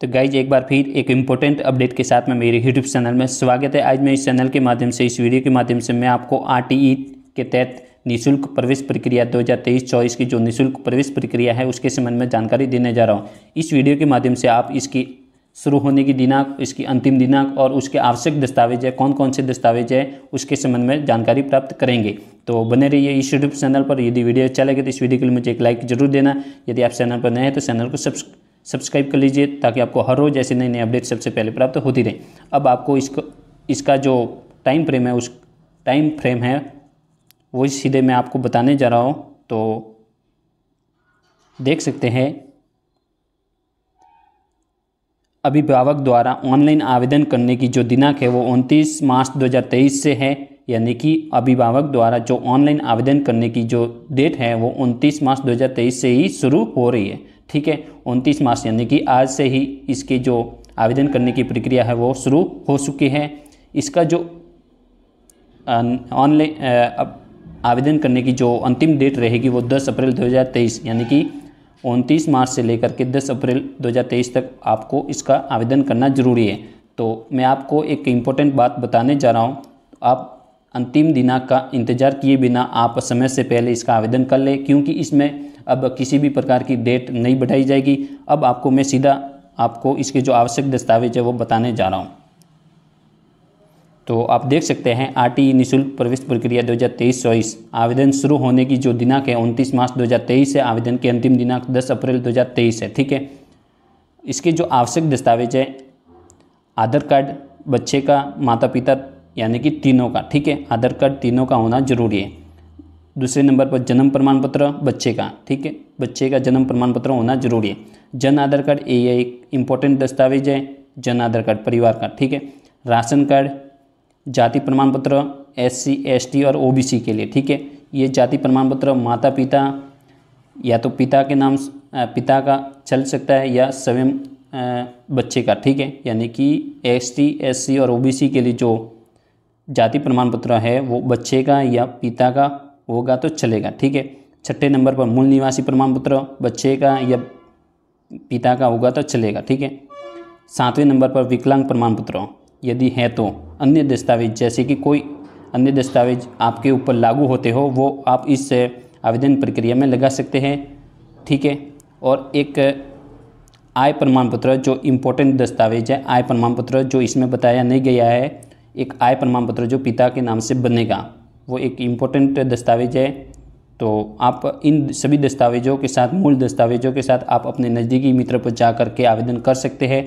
तो गाइज एक बार फिर एक इम्पोर्टेंट अपडेट के साथ में मेरे यूट्यूब चैनल में स्वागत है आज मैं इस चैनल के माध्यम से इस वीडियो के माध्यम से मैं आपको आर e के तहत निःशुल्क प्रवेश प्रक्रिया 2023 हज़ार की जो निःशुल्क प्रवेश प्रक्रिया है उसके संबंध में जानकारी देने जा रहा हूँ इस वीडियो के माध्यम से आप इसकी शुरू होने की दिनांक इसकी अंतिम दिनांक और उसके आवश्यक दस्तावेज है कौन कौन से दस्तावेज है उसके संबंध में जानकारी प्राप्त करेंगे तो बने रहिए इस यूट्यूब चैनल पर यदि वीडियो अच्छा लगे तो इस वीडियो के लिए मुझे एक लाइक जरूर देना यदि आप चैनल पर नए हैं तो चैनल को सब्सक्राइब सब्सक्राइब कर लीजिए ताकि आपको हर रोज़ ऐसे नई नई अपडेट सबसे पहले प्राप्त होती रहे अब आपको इसको इसका जो टाइम फ्रेम है उस टाइम फ्रेम है वो सीधे मैं आपको बताने जा रहा हूँ तो देख सकते हैं अभिभावक द्वारा ऑनलाइन आवेदन करने की जो दिनांक है वो 29 मार्च 2023 से है यानी कि अभिभावक द्वारा जो ऑनलाइन आवेदन करने की जो डेट है वो 29 मार्च 2023 से ही शुरू हो रही है ठीक है उनतीस मार्च यानी कि आज से ही इसके जो आवेदन करने की प्रक्रिया है वो शुरू हो चुकी है इसका जो ऑनलाइन आवेदन करने की जो अंतिम डेट रहेगी वो 10 अप्रैल 2023 यानी कि उनतीस मार्च से लेकर के 10 अप्रैल 2023 तक आपको इसका आवेदन करना ज़रूरी है तो मैं आपको एक इम्पोर्टेंट बात बताने जा रहा हूँ आप अंतिम दिनांक का इंतजार किए बिना आप समय से पहले इसका आवेदन कर लें क्योंकि इसमें अब किसी भी प्रकार की डेट नहीं बढ़ाई जाएगी अब आपको मैं सीधा आपको इसके जो आवश्यक दस्तावेज है वो बताने जा रहा हूँ तो आप देख सकते हैं आर टी निःशुल्क प्रवेश प्रक्रिया दो हज़ार तेईस चौबीस आवेदन शुरू होने की जो दिनांक है उनतीस मार्च दो हज़ार तेईस है आवेदन के अंतिम दिनांक दस अप्रैल दो हज़ार तेईस है ठीक है इसके जो आवश्यक दस्तावेज है आधार कार्ड बच्चे का माता पिता यानी कि तीनों का ठीक है आधार कार्ड तीनों का होना जरूरी है दूसरे नंबर पर जन्म प्रमाण पत्र बच्चे का ठीक है बच्चे का जन्म प्रमाण पत्र होना जरूरी है जन आधार कार्ड ये एक इम्पोर्टेंट दस्तावेज है जन आधार कार्ड परिवार का ठीक है राशन कार्ड जाति प्रमाण पत्र एस सी एस टी और ओ बी सी के लिए ठीक है ये जाति प्रमाण पत्र माता पिता या तो पिता के नाम पिता का चल सकता है या स्वयं बच्चे का ठीक है यानी कि एस टी एस सी और ओ बी सी के लिए जो जाति प्रमाण पत्र है वो बच्चे का या पिता का होगा तो चलेगा ठीक है छठे नंबर पर मूल निवासी प्रमाण पत्र बच्चे का या पिता का होगा तो चलेगा ठीक है सातवें नंबर पर विकलांग प्रमाण पत्र यदि है तो अन्य दस्तावेज जैसे कि कोई अन्य दस्तावेज आपके ऊपर लागू होते हो वो आप इस आवेदन प्रक्रिया में लगा सकते हैं ठीक है और एक आय प्रमाण पत्र जो इम्पोर्टेंट दस्तावेज है आय प्रमाण पत्र जो इसमें बताया नहीं गया है एक आय प्रमाण पत्र जो पिता के नाम से बनेगा वो एक इम्पोर्टेंट दस्तावेज है तो आप इन सभी दस्तावेज़ों के साथ मूल दस्तावेज़ों के साथ आप अपने नज़दीकी मित्र पर जा करके आवेदन कर सकते हैं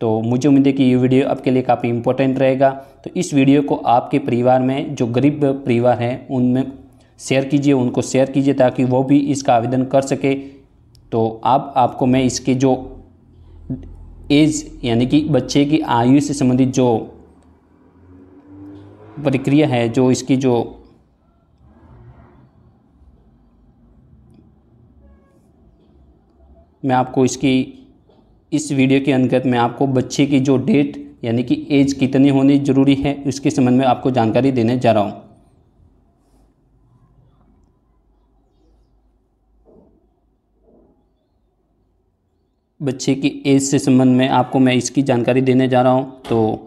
तो मुझे उम्मीद है कि ये वीडियो आपके लिए काफ़ी इम्पोर्टेंट रहेगा तो इस वीडियो को आपके परिवार में जो गरीब परिवार हैं उनमें शेयर कीजिए उनको शेयर कीजिए ताकि वो भी इसका आवेदन कर सके तो आप आपको मैं इसके जो एज यानी कि बच्चे की आयु से संबंधित जो प्रक्रिया है जो इसकी जो मैं आपको इसकी इस वीडियो के अंतर्गत मैं आपको बच्चे की जो डेट यानी कि एज कितनी होनी ज़रूरी है उसके संबंध में आपको जानकारी देने जा रहा हूँ बच्चे की एज से संबंध में आपको मैं इसकी जानकारी देने जा रहा हूँ तो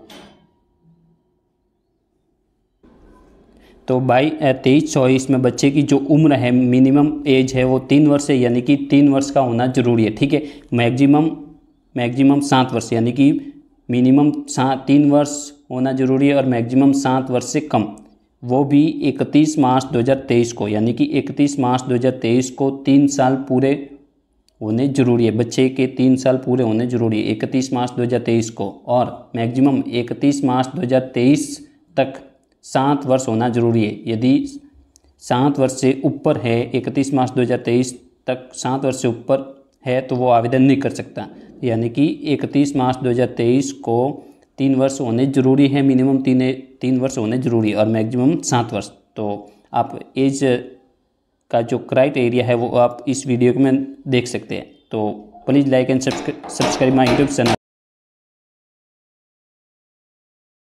तो बाई तेईस चौबीस में बच्चे की जो उम्र है मिनिमम एज है वो तीन वर्ष है यानी कि तीन वर्ष का होना ज़रूरी है ठीक है मैक्सिमम मैक्सिमम सात वर्ष यानी कि मिनिमम सात तीन वर्ष होना ज़रूरी है और मैक्सिमम सात वर्ष से कम वो भी इकतीस मार्च 2023 को यानी कि इकतीस मार्च 2023 को तीन साल पूरे होने जरूरी है बच्चे के तीन साल पूरे होने जरूरी है इकतीस मार्च 2023 को और मैक्सिमम इकतीस मार्च 2023 तक सात वर्ष होना जरूरी है यदि सात वर्ष से ऊपर है इकतीस मार्च 2023 तक सात वर्ष से ऊपर है तो वो आवेदन नहीं कर सकता यानी कि इकतीस मार्च 2023 को तीन वर्ष होने जरूरी है मिनिमम तीन तीन वर्ष होने जरूरी है और मैक्सिमम सात वर्ष तो आप एज का जो क्राइटेरिया है वो आप इस वीडियो में देख सकते हैं तो please like and subscribe my YouTube channel